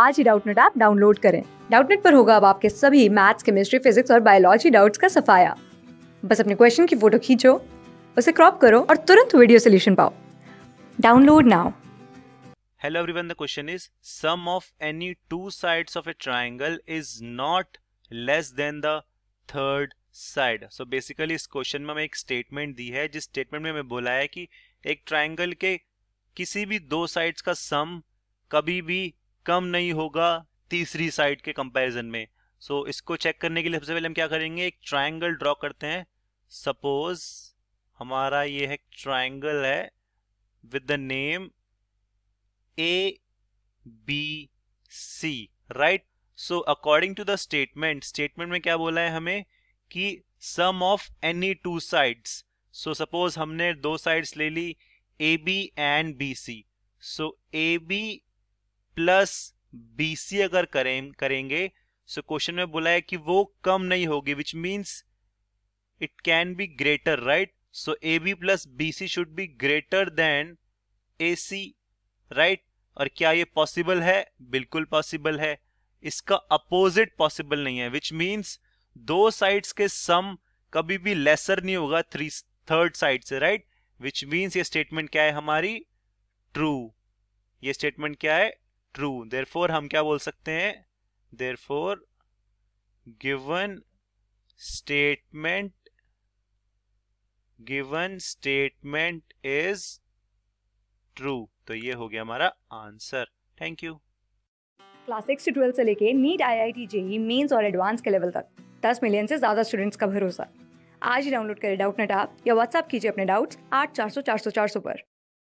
आज ही Doubtnut app download करें डाउटनेट पर होगा अब आपके सभी मैथ्स केमिस्ट्री फिजिक्स और बायोलॉजी डाउट्स का सफाया बस अपने क्वेश्चन की फोटो खींचो उसे क्रॉप करो और तुरंत वीडियो सोल्यूशन पाओ download now hello everyone the question is sum of any two sides of a triangle is not less than the third side so basically इस क्वेश्चन में हमें एक स्टेटमेंट दी है जिस स्टेटमेंट में हमें बोला है कि एक ट्रायंगल के किसी भी दो साइड्स का सम कभी भी कम नहीं होगा तीसरी साइड के कंपैरिजन में सो so, इसको चेक करने के लिए सबसे पहले हम क्या करेंगे एक ट्रायंगल ड्रॉ करते हैं सपोज हमारा ये है ट्राइंगल है with the name A B C right so according to the statement statement में क्या बोला है हमें कि sum of any two sides so suppose हमने दो साइड्स ले ली A B and B C so A B plus BC अगर करें करेंगे सो so क्वेश्चन में बोला है कि वो कम नहीं होगी which means it can be greater right so A B plus B C should be greater than A C right और क्या ये पॉसिबल है बिल्कुल पॉसिबल है इसका अपोजिट पॉसिबल नहीं है विच मीन्स दो साइड्स के सम कभी भी लेसर नहीं होगा थ्री थर्ड साइड से राइट विच मीन्स ये स्टेटमेंट क्या है हमारी ट्रू ये स्टेटमेंट क्या है ट्रू देयरफॉर हम क्या बोल सकते हैं therefore given statement given statement is true तो ये हो गया हमारा answer thank you class six से ट्वेल्थ से लेके NEET I I T JEE mains और एडवांस के लेवल तक दस मिलियन से ज्यादा स्टूडेंट्स का भरोसा आज ही डाउनलोड करें डाउट नेट आप या व्हाट्सअप कीजिए अपने डाउट्स आठ चार सौ चार सौ चार सौ पर